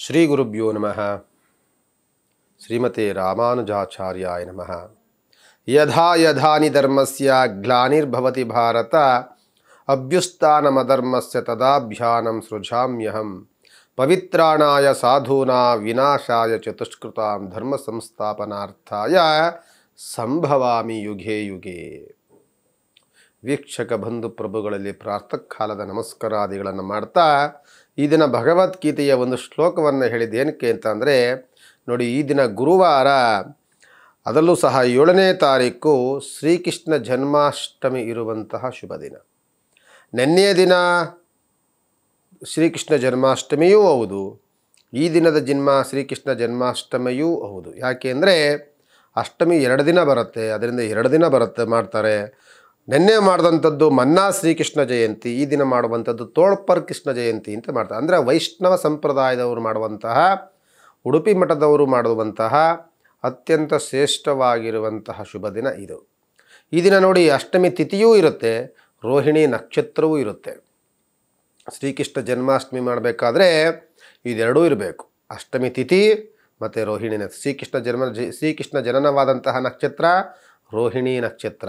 ಶ್ರೀ ಗುರುಭ್ಯೋ ನಮಃ ಶ್ರೀಮತೆ ರಾಮಾನುಜಾಚಾರ್ಯಾಯ ನಮಃ ಯಥಾ ಯಥಾನಿ ಧರ್ಮಸ್ಯ ಗ್ಲಾನಿರ್ಭವತಿ ಭಾರತ ಅಭ್ಯುಸ್ಥಾನಮಧರ್ಮಸ್ಯ ತದಾಭ್ಯಾನಂ ಸೃಜಾಮ್ಯಹಂ ಪವಿತ್ರಾಣಾಯ ಸಾಧೂನಾ ವಿನಾಶಾಯ ಚತುಷ್ಕೃತಾಂ ಧರ್ಮ ಸಂಸ್ಥಾಪನಾರ್ಥಾಯ ಸಂಭವಾಮಿ ಯುಗೇ ಯುಗೇ ವೀಕ್ಷಕ ಬಂಧು ಪ್ರಭುಗಳಲ್ಲಿ ಪ್ರಾರ್ಥಕಾಲದ ಕಾಲದ ನಮಸ್ಕಾರಾದಿಗಳನ್ನು ಮಾಡ್ತಾ ಈ ದಿನ ಭಗವದ್ಗೀತೆಯ ಒಂದು ಶ್ಲೋಕವನ್ನು ಹೇಳಿದ ಏನಕ್ಕೆ ಅಂತಂದರೆ ನೋಡಿ ಈ ದಿನ ಗುರುವಾರ ಅದರಲ್ಲೂ ಸಹ ಏಳನೇ ತಾರೀಕು ಶ್ರೀಕೃಷ್ಣ ಜನ್ಮಾಷ್ಟಮಿ ಇರುವಂತಹ ಶುಭ ದಿನ ನೆನ್ನೆಯ ದಿನ ಶ್ರೀಕೃಷ್ಣ ಜನ್ಮಾಷ್ಟಮಿಯೂ ಹೌದು ಈ ದಿನದ ಜನ್ಮ ಶ್ರೀಕೃಷ್ಣ ಜನ್ಮಾಷ್ಟಮಿಯೂ ಹೌದು ಯಾಕೆ ಅಂದರೆ ಅಷ್ಟಮಿ ಎರಡು ದಿನ ಬರುತ್ತೆ ಅದರಿಂದ ಎರಡು ದಿನ ಬರುತ್ತೆ ಮಾಡ್ತಾರೆ ನೆನ್ನೆ ಮಾಡಿದಂಥದ್ದು ಮನ್ನಾ ಶ್ರೀಕೃಷ್ಣ ಜಯಂತಿ ಈ ದಿನ ಮಾಡುವಂಥದ್ದು ತೋಳ್ಪರ್ ಕೃಷ್ಣ ಜಯಂತಿ ಅಂತ ಮಾಡ್ತಾರೆ ಅಂದರೆ ವೈಷ್ಣವ ಸಂಪ್ರದಾಯದವರು ಮಾಡುವಂತಹ ಉಡುಪಿ ಮಠದವರು ಮಾಡುವಂತಹ ಅತ್ಯಂತ ಶ್ರೇಷ್ಠವಾಗಿರುವಂತಹ ಶುಭ ದಿನ ಇದು ಈ ದಿನ ನೋಡಿ ಅಷ್ಟಮಿ ತಿಥಿಯೂ ಇರುತ್ತೆ ರೋಹಿಣಿ ನಕ್ಷತ್ರವೂ ಇರುತ್ತೆ ಶ್ರೀಕೃಷ್ಣ ಜನ್ಮಾಷ್ಟಮಿ ಮಾಡಬೇಕಾದ್ರೆ ಇದೆರಡೂ ಇರಬೇಕು ಅಷ್ಟಮಿ ತಿಥಿ ಮತ್ತು ರೋಹಿಣಿ ಶ್ರೀಕೃಷ್ಣ ಜನ್ಮ ಶ್ರೀಕೃಷ್ಣ ಜನನವಾದಂತಹ ನಕ್ಷತ್ರ ರೋಹಿಣಿ ನಕ್ಷತ್ರ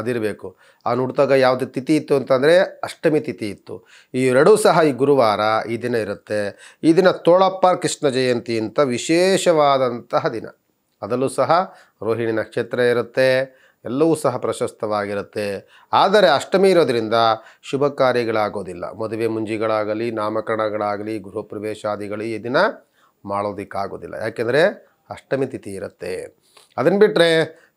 ಅದಿರಬೇಕು ಆ ನೋಡಿದಾಗ ಯಾವುದು ತಿಥಿ ಇತ್ತು ಅಂತಂದರೆ ಅಷ್ಟಮಿ ತಿಥಿ ಇತ್ತು ಈ ಎರಡೂ ಸಹ ಈ ಗುರುವಾರ ಈ ದಿನ ಇರುತ್ತೆ ಈ ದಿನ ತೋಳಪ್ಪ ಕೃಷ್ಣ ಜಯಂತಿ ಅಂತ ವಿಶೇಷವಾದಂತಹ ದಿನ ಅದಲ್ಲೂ ಸಹ ರೋಹಿಣಿ ನಕ್ಷತ್ರ ಇರುತ್ತೆ ಎಲ್ಲವೂ ಸಹ ಪ್ರಶಸ್ತವಾಗಿರುತ್ತೆ ಆದರೆ ಅಷ್ಟಮಿ ಇರೋದರಿಂದ ಶುಭ ಕಾರ್ಯಗಳಾಗೋದಿಲ್ಲ ಮದುವೆ ಮುಂಜಿಗಳಾಗಲಿ ನಾಮಕರಣಗಳಾಗಲಿ ಗೃಹ ಪ್ರವೇಶಾದಿಗಳು ಈ ದಿನ ಮಾಡೋದಕ್ಕಾಗೋದಿಲ್ಲ ಯಾಕೆಂದರೆ ಅಷ್ಟಮಿ ತಿಥಿ ಇರುತ್ತೆ ಅದನ್ನು ಬಿಟ್ಟರೆ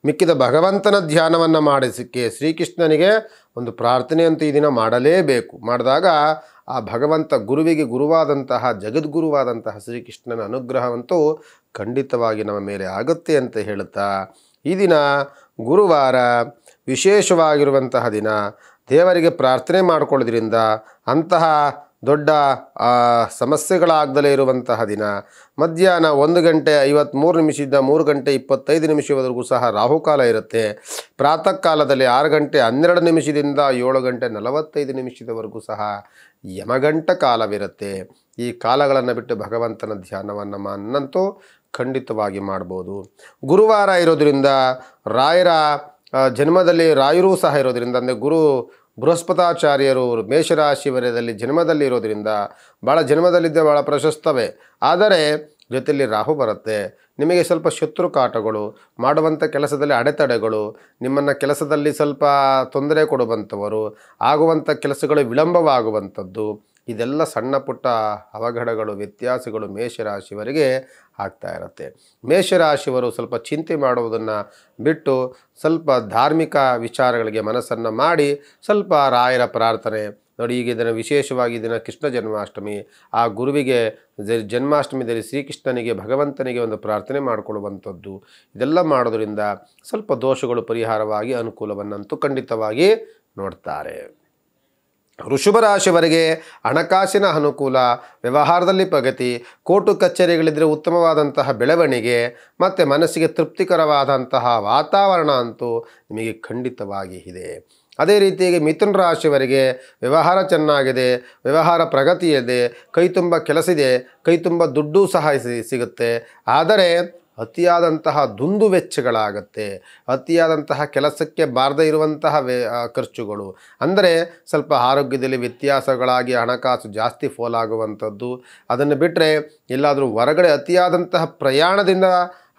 ಮಿಕ್ಕಿದ ಭಗವಂತನ ಧ್ಯಾನವನ್ನು ಮಾಡಿಸಿಕ್ಕೆ ಶ್ರೀಕೃಷ್ಣನಿಗೆ ಒಂದು ಪ್ರಾರ್ಥನೆಯಂತೂ ಈ ದಿನ ಮಾಡಲೇಬೇಕು ಮಾಡಿದಾಗ ಆ ಭಗವಂತ ಗುರುವಿಗೆ ಗುರುವಾದಂತಹ ಜಗದ್ಗುರುವಾದಂತಹ ಶ್ರೀಕೃಷ್ಣನ ಅನುಗ್ರಹವಂತೂ ಖಂಡಿತವಾಗಿ ನಮ್ಮ ಮೇಲೆ ಆಗುತ್ತೆ ಅಂತ ಹೇಳುತ್ತಾ ಈ ದಿನ ಗುರುವಾರ ವಿಶೇಷವಾಗಿರುವಂತಹ ದಿನ ದೇವರಿಗೆ ಪ್ರಾರ್ಥನೆ ಮಾಡಿಕೊಳ್ಳೋದ್ರಿಂದ ಅಂತಹ ದೊಡ್ಡ ಸಮಸ್ಯೆಗಳಾಗ್ದಲೇ ಇರುವಂತಹ ದಿನ ಮಧ್ಯಾಹ್ನ ಒಂದು ಗಂಟೆ ಐವತ್ತ್ಮೂರು ನಿಮಿಷದಿಂದ ಮೂರು ಗಂಟೆ ಇಪ್ಪತ್ತೈದು ನಿಮಿಷವರೆಗೂ ಸಹ ರಾಹುಕಾಲ ಇರುತ್ತೆ ಪ್ರಾತಃ ಕಾಲದಲ್ಲಿ ಆರು ಗಂಟೆ ಹನ್ನೆರಡು ನಿಮಿಷದಿಂದ ಏಳು ಗಂಟೆ ನಲವತ್ತೈದು ನಿಮಿಷದವರೆಗೂ ಸಹ ಯಮಗಂಟ ಕಾಲವಿರುತ್ತೆ ಈ ಕಾಲಗಳನ್ನು ಬಿಟ್ಟು ಭಗವಂತನ ಧ್ಯಾನವನ್ನು ಮನ್ನಂತೂ ಖಂಡಿತವಾಗಿ ಮಾಡ್ಬೋದು ಗುರುವಾರ ಇರೋದರಿಂದ ರಾಯರ ಜನ್ಮದಲ್ಲಿ ರಾಯರೂ ಸಹ ಇರೋದರಿಂದ ಅಂದರೆ ಗುರು ಬೃಹಸ್ಪತಾಚಾರ್ಯರು ಮೇಷರಾಶಿ ವಲಯದಲ್ಲಿ ಜನ್ಮದಲ್ಲಿ ಭಾಳ ಜನ್ಮದಲ್ಲಿದ್ದ ಭಾಳ ಪ್ರಶಸ್ತವೇ ಆದರೆ ಜೊತೆಯಲ್ಲಿ ರಾಹು ಬರುತ್ತೆ ನಿಮಗೆ ಸ್ವಲ್ಪ ಶತ್ರು ಕಾಟಗಳು ಮಾಡುವಂಥ ಕೆಲಸದಲ್ಲಿ ಅಡೆತಡೆಗಳು ನಿಮ್ಮನ್ನು ಕೆಲಸದಲ್ಲಿ ಸ್ವಲ್ಪ ತೊಂದರೆ ಕೊಡುವಂಥವರು ಆಗುವಂಥ ಕೆಲಸಗಳು ವಿಳಂಬವಾಗುವಂಥದ್ದು ಇದೆಲ್ಲ ಸಣ್ಣ ಪುಟ್ಟ ಅವಘಡಗಳು ವ್ಯತ್ಯಾಸಗಳು ಮೇಷರಾಶಿಯವರಿಗೆ ಆಗ್ತಾ ಇರುತ್ತೆ ಮೇಷರಾಶಿಯವರು ಸ್ವಲ್ಪ ಚಿಂತೆ ಮಾಡುವುದನ್ನು ಬಿಟ್ಟು ಸ್ವಲ್ಪ ಧಾರ್ಮಿಕ ವಿಚಾರಗಳಿಗೆ ಮನಸ್ಸನ್ನು ಮಾಡಿ ಸ್ವಲ್ಪ ರಾಯರ ಪ್ರಾರ್ಥನೆ ನೋಡಿ ಈಗ ಇದನ್ನು ವಿಶೇಷವಾಗಿ ಇದನ್ನು ಕೃಷ್ಣ ಜನ್ಮಾಷ್ಟಮಿ ಆ ಗುರುವಿಗೆ ಜನ್ಮಾಷ್ಟಮಿದಲ್ಲಿ ಶ್ರೀಕೃಷ್ಣನಿಗೆ ಭಗವಂತನಿಗೆ ಒಂದು ಪ್ರಾರ್ಥನೆ ಮಾಡಿಕೊಳ್ಳುವಂಥದ್ದು ಇದೆಲ್ಲ ಮಾಡೋದರಿಂದ ಸ್ವಲ್ಪ ದೋಷಗಳು ಪರಿಹಾರವಾಗಿ ಅನುಕೂಲವನ್ನಂತೂ ಖಂಡಿತವಾಗಿ ನೋಡ್ತಾರೆ ಋಷಭ ರಾಶಿವರಿಗೆ ಹಣಕಾಸಿನ ಅನುಕೂಲ ವ್ಯವಹಾರದಲ್ಲಿ ಪ್ರಗತಿ ಕೋರ್ಟು ಕಚೇರಿಗಳಿದ್ದರೆ ಉತ್ತಮವಾದಂತಹ ಬೆಳವಣಿಗೆ ಮತ್ತು ಮನಸ್ಸಿಗೆ ತೃಪ್ತಿಕರವಾದಂತಹ ವಾತಾವರಣ ಅಂತೂ ನಿಮಗೆ ಖಂಡಿತವಾಗಿ ಇದೆ ಅದೇ ರೀತಿಯಾಗಿ ಮಿಥುನ ರಾಶಿವರಿಗೆ ವ್ಯವಹಾರ ಚೆನ್ನಾಗಿದೆ ವ್ಯವಹಾರ ಪ್ರಗತಿಯಿದೆ ಕೈ ತುಂಬ ಕೆಲಸ ಇದೆ ಕೈ ತುಂಬ ದುಡ್ಡು ಸಹ ಸಿಗುತ್ತೆ ಆದರೆ ಅತಿಯಾದಂತಹ ದುಂದು ವೆಚ್ಚಗಳಾಗತ್ತೆ ಅತಿಯಾದಂತಹ ಕೆಲಸಕ್ಕೆ ಬಾರದೇ ಇರುವಂತಹ ವೇ ಖರ್ಚುಗಳು ಅಂದರೆ ಸ್ವಲ್ಪ ಆರೋಗ್ಯದಲ್ಲಿ ವ್ಯತ್ಯಾಸಗಳಾಗಿ ಹಣಕಾಸು ಜಾಸ್ತಿ ಫೋಲಾಗುವಂಥದ್ದು ಅದನ್ನು ಬಿಟ್ಟರೆ ಎಲ್ಲಾದರೂ ಹೊರಗಡೆ ಅತಿಯಾದಂತಹ ಪ್ರಯಾಣದಿಂದ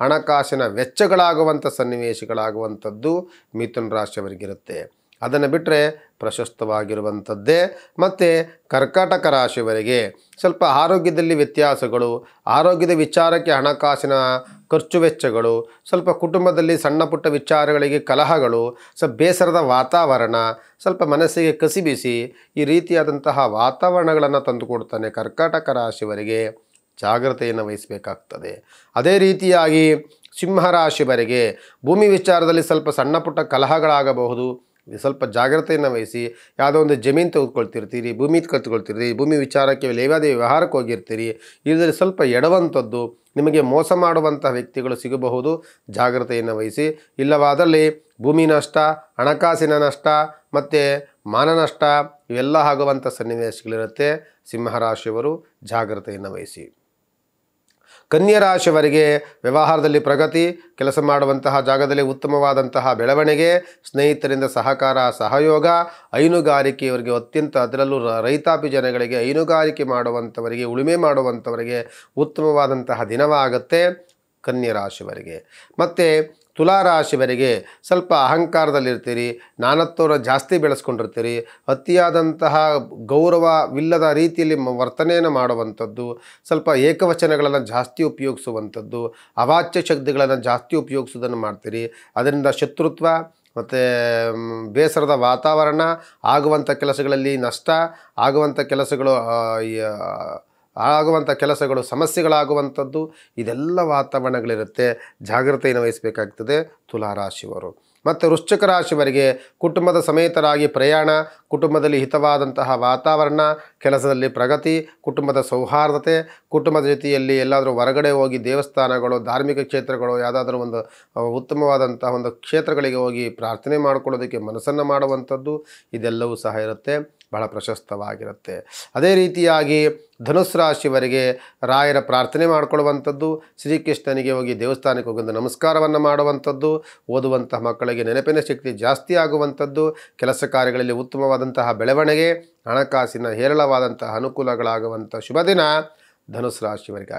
ಹಣಕಾಸಿನ ವೆಚ್ಚಗಳಾಗುವಂಥ ಸನ್ನಿವೇಶಗಳಾಗುವಂಥದ್ದು ಮಿಥುನ ರಾಶಿಯವರಿಗಿರುತ್ತೆ ಅದನ್ನು ಬಿಟ್ಟರೆ ಪ್ರಶಸ್ತವಾಗಿರುವಂಥದ್ದೇ ಮತ್ತು ಕರ್ಕಾಟಕ ರಾಶಿಯವರಿಗೆ ಸ್ವಲ್ಪ ಆರೋಗ್ಯದಲ್ಲಿ ವ್ಯತ್ಯಾಸಗಳು ಆರೋಗ್ಯದ ವಿಚಾರಕ್ಕೆ ಹಣಕಾಸಿನ ಖರ್ಚು ವೆಚ್ಚಗಳು ಸ್ವಲ್ಪ ಕುಟುಂಬದಲ್ಲಿ ಸಣ್ಣ ಪುಟ್ಟ ವಿಚಾರಗಳಿಗೆ ಕಲಹಗಳು ಸ್ವಲ್ಪ ಬೇಸರದ ವಾತಾವರಣ ಸ್ವಲ್ಪ ಮನಸ್ಸಿಗೆ ಕಸಿಬಿಸಿ ಈ ರೀತಿಯಾದಂತಹ ವಾತಾವರಣಗಳನ್ನು ತಂದುಕೊಡ್ತಾನೆ ಕರ್ಕಾಟಕ ರಾಶಿಯವರಿಗೆ ಜಾಗ್ರತೆಯನ್ನು ವಹಿಸಬೇಕಾಗ್ತದೆ ಅದೇ ರೀತಿಯಾಗಿ ಸಿಂಹರಾಶಿವರಿಗೆ ಭೂಮಿ ವಿಚಾರದಲ್ಲಿ ಸ್ವಲ್ಪ ಸಣ್ಣ ಪುಟ್ಟ ಕಲಹಗಳಾಗಬಹುದು ಸ್ವಲ್ಪ ಜಾಗ್ರತೆಯನ್ನು ವಹಿಸಿ ಯಾವುದೋ ಒಂದು ಜಮೀನು ತೆಗೆದುಕೊಳ್ತಿರ್ತೀರಿ ಭೂಮಿ ಕತ್ಕೊಳ್ತಿರ್ತೀರಿ ಭೂಮಿ ವಿಚಾರಕ್ಕೆ ಯಾವುದೇ ವ್ಯವಹಾರಕ್ಕೆ ಹೋಗಿರ್ತೀರಿ ಇದರಲ್ಲಿ ಸ್ವಲ್ಪ ಎಡವಂಥದ್ದು ನಿಮಗೆ ಮೋಸ ಮಾಡುವಂಥ ವ್ಯಕ್ತಿಗಳು ಸಿಗಬಹುದು ಜಾಗ್ರತೆಯನ್ನು ವಹಿಸಿ ಇಲ್ಲವಾದಲ್ಲಿ ಭೂಮಿ ನಷ್ಟ ಹಣಕಾಸಿನ ನಷ್ಟ ಮತ್ತು ಮಾನನಷ್ಟ ಇವೆಲ್ಲ ಆಗುವಂಥ ಸನ್ನಿವೇಶಗಳಿರುತ್ತೆ ಸಿಂಹರಾಶಿಯವರು ಜಾಗ್ರತೆಯನ್ನು ವಹಿಸಿ ಕನ್ಯರಾಶಿಯವರಿಗೆ ವ್ಯವಹಾರದಲ್ಲಿ ಪ್ರಗತಿ ಕೆಲಸ ಮಾಡುವಂತಹ ಜಾಗದಲ್ಲಿ ಉತ್ತಮವಾದಂತಹ ಬೆಳವಣಿಗೆ ಸ್ನೇಹಿತರಿಂದ ಸಹಕಾರ ಸಹಯೋಗ ಹೈನುಗಾರಿಕೆಯವರಿಗೆ ಅತ್ಯಂತ ಅದರಲ್ಲೂ ರೈತಾಪಿ ಜನಗಳಿಗೆ ಹೈನುಗಾರಿಕೆ ಮಾಡುವಂಥವರಿಗೆ ಉಳುಮೆ ಮಾಡುವಂಥವರಿಗೆ ಉತ್ತಮವಾದಂತಹ ದಿನವಾಗುತ್ತೆ ಕನ್ಯರಾಶಿವರಿಗೆ ಮತ್ತು ತುಲಾರಾಶಿವರಿಗೆ ಸ್ವಲ್ಪ ಅಹಂಕಾರದಲ್ಲಿರ್ತೀರಿ ನಾನತ್ವರ ಜಾಸ್ತಿ ಬೆಳೆಸ್ಕೊಂಡಿರ್ತೀರಿ ಅತಿಯಾದಂತಹ ಗೌರವವಿಲ್ಲದ ರೀತಿಯಲ್ಲಿ ವರ್ತನೆಯನ್ನು ಮಾಡುವಂಥದ್ದು ಸ್ವಲ್ಪ ಏಕವಚನಗಳನ್ನು ಜಾಸ್ತಿ ಉಪಯೋಗಿಸುವಂಥದ್ದು ಅವಾಚ್ಯ ಶಕ್ತಿಗಳನ್ನು ಜಾಸ್ತಿ ಉಪಯೋಗಿಸೋದನ್ನು ಮಾಡ್ತೀರಿ ಅದರಿಂದ ಶತ್ರುತ್ವ ಮತ್ತು ಬೇಸರದ ವಾತಾವರಣ ಆಗುವಂಥ ಕೆಲಸಗಳಲ್ಲಿ ನಷ್ಟ ಆಗುವಂಥ ಕೆಲಸಗಳು ಆಗುವಂಥ ಕೆಲಸಗಳು ಸಮಸ್ಯೆಗಳಾಗುವಂಥದ್ದು ಇದೆಲ್ಲ ವಾತಾವರಣಗಳಿರುತ್ತೆ ಜಾಗ್ರತೆಯನ್ನು ವಹಿಸಬೇಕಾಗ್ತದೆ ತುಲಾರಾಶಿಯವರು ಮತ್ತು ವೃಶ್ಚಿಕ ರಾಶಿಯವರಿಗೆ ಕುಟುಂಬದ ಸಮೇತರಾಗಿ ಪ್ರಯಾಣ ಕುಟುಂಬದಲ್ಲಿ ಹಿತವಾದಂತಹ ವಾತಾವರಣ ಕೆಲಸದಲ್ಲಿ ಪ್ರಗತಿ ಕುಟುಂಬದ ಸೌಹಾರ್ದತೆ ಕುಟುಂಬದ ಜೊತೆಯಲ್ಲಿ ಎಲ್ಲಾದರೂ ಹೊರಗಡೆ ಹೋಗಿ ದೇವಸ್ಥಾನಗಳು ಧಾರ್ಮಿಕ ಕ್ಷೇತ್ರಗಳು ಯಾವುದಾದ್ರೂ ಒಂದು ಉತ್ತಮವಾದಂತಹ ಒಂದು ಕ್ಷೇತ್ರಗಳಿಗೆ ಹೋಗಿ ಪ್ರಾರ್ಥನೆ ಮಾಡಿಕೊಳ್ಳೋದಕ್ಕೆ ಮನಸ್ಸನ್ನು ಮಾಡುವಂಥದ್ದು ಇದೆಲ್ಲವೂ ಸಹ ಇರುತ್ತೆ ಬಹಳ ಪ್ರಶಸ್ತವಾಗಿರುತ್ತೆ ಅದೇ ರೀತಿಯಾಗಿ ಧನುಸು ರಾಶಿಯವರಿಗೆ ರಾಯರ ಪ್ರಾರ್ಥನೆ ಮಾಡಿಕೊಳ್ಳುವಂಥದ್ದು ಶ್ರೀಕೃಷ್ಣನಿಗೆ ಹೋಗಿ ದೇವಸ್ಥಾನಕ್ಕೆ ಹೋಗಿ ನಮಸ್ಕಾರವನ್ನು ಮಾಡುವಂಥದ್ದು ಓದುವಂತಹ ಮಕ್ಕಳಿಗೆ ನೆನಪಿನ ಶಕ್ತಿ ಜಾಸ್ತಿ ಆಗುವಂಥದ್ದು ಕೆಲಸ ಕಾರ್ಯಗಳಲ್ಲಿ ಉತ್ತಮವಾದಂತಹ ಬೆಳವಣಿಗೆ ಹಣಕಾಸಿನ ಹೇರಳವಾದಂತಹ ಅನುಕೂಲಗಳಾಗುವಂಥ ಶುಭ ದಿನ ಧನುಸ್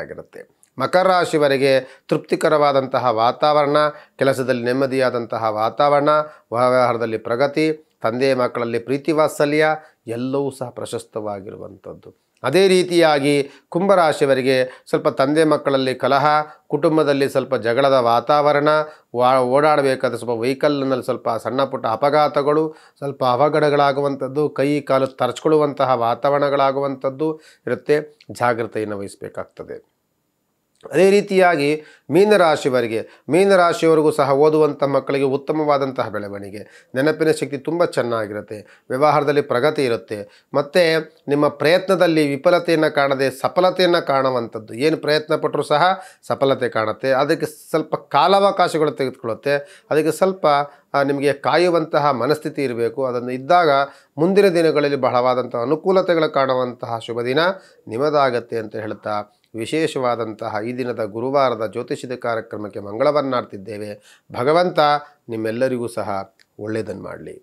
ಆಗಿರುತ್ತೆ ಮಕರ ರಾಶಿವರೆಗೆ ತೃಪ್ತಿಕರವಾದಂತಹ ವಾತಾವರಣ ಕೆಲಸದಲ್ಲಿ ನೆಮ್ಮದಿಯಾದಂತಹ ವಾತಾವರಣ ವ್ಯವಹಾರದಲ್ಲಿ ಪ್ರಗತಿ ತಂದೆ ಮಕ್ಕಳಲ್ಲಿ ಪ್ರೀತಿ ವಾತ್ಸಲ್ಯ ಎಲ್ಲವೂ ಸಹ ಪ್ರಶಸ್ತವಾಗಿರುವಂಥದ್ದು ಅದೇ ರೀತಿಯಾಗಿ ಕುಂಭರಾಶಿಯವರಿಗೆ ಸ್ವಲ್ಪ ತಂದೆ ಮಕ್ಕಳಲ್ಲಿ ಕಲಹ ಕುಟುಂಬದಲ್ಲಿ ಸ್ವಲ್ಪ ಜಗಳದ ವಾತಾವರಣ ವಾ ಓಡಾಡಬೇಕಾದ ಸ್ವಲ್ಪ ವೆಹಿಕಲ್ನಲ್ಲಿ ಸ್ವಲ್ಪ ಸಣ್ಣ ಪುಟ್ಟ ಅಪಘಾತಗಳು ಸ್ವಲ್ಪ ಅವಘಡಗಳಾಗುವಂಥದ್ದು ಕೈ ಕಾಲು ತರ್ಚ್ಕೊಳ್ಳುವಂತಹ ವಾತಾವರಣಗಳಾಗುವಂಥದ್ದು ಇರುತ್ತೆ ಜಾಗ್ರತೆಯನ್ನು ವಹಿಸಬೇಕಾಗ್ತದೆ ಅದೇ ರೀತಿಯಾಗಿ ಮೀನರಾಶಿಯವರಿಗೆ ಮೀನರಾಶಿಯವರಿಗೂ ಸಹ ಓದುವಂಥ ಮಕ್ಕಳಿಗೆ ಉತ್ತಮವಾದಂತಹ ಬೆಳವಣಿಗೆ ನೆನಪಿನ ಶಕ್ತಿ ತುಂಬ ಚೆನ್ನಾಗಿರುತ್ತೆ ವ್ಯವಹಾರದಲ್ಲಿ ಪ್ರಗತಿ ಇರುತ್ತೆ ಮತ್ತು ನಿಮ್ಮ ಪ್ರಯತ್ನದಲ್ಲಿ ವಿಫಲತೆಯನ್ನು ಕಾಣದೆ ಸಫಲತೆಯನ್ನು ಕಾಣುವಂಥದ್ದು ಏನು ಪ್ರಯತ್ನ ಪಟ್ಟರೂ ಸಹ ಸಫಲತೆ ಕಾಣುತ್ತೆ ಅದಕ್ಕೆ ಸ್ವಲ್ಪ ಕಾಲಾವಕಾಶಗಳು ತೆಗೆದುಕೊಳ್ಳುತ್ತೆ ಅದಕ್ಕೆ ಸ್ವಲ್ಪ ನಿಮಗೆ ಕಾಯುವಂತಹ ಮನಸ್ಥಿತಿ ಇರಬೇಕು ಅದನ್ನು ಇದ್ದಾಗ ಮುಂದಿನ ದಿನಗಳಲ್ಲಿ ಬಹಳವಾದಂಥ ಅನುಕೂಲತೆಗಳು ಕಾಣುವಂತಹ ಶುಭ ದಿನ ನಿಮ್ಮದಾಗತ್ತೆ ಅಂತ ಹೇಳ್ತಾ ವಿಶೇಷವಾದಂತಹ ಈ ದಿನದ ಗುರುವಾರದ ಜ್ಯೋತಿಷ್ಯದ ಕಾರ್ಯಕ್ರಮಕ್ಕೆ ಮಂಗಳವನ್ನಾಡ್ತಿದ್ದೇವೆ ಭಗವಂತ ನಿಮ್ಮೆಲ್ಲರಿಗೂ ಸಹ ಒಳ್ಳೆಯದನ್ನು ಮಾಡಲಿ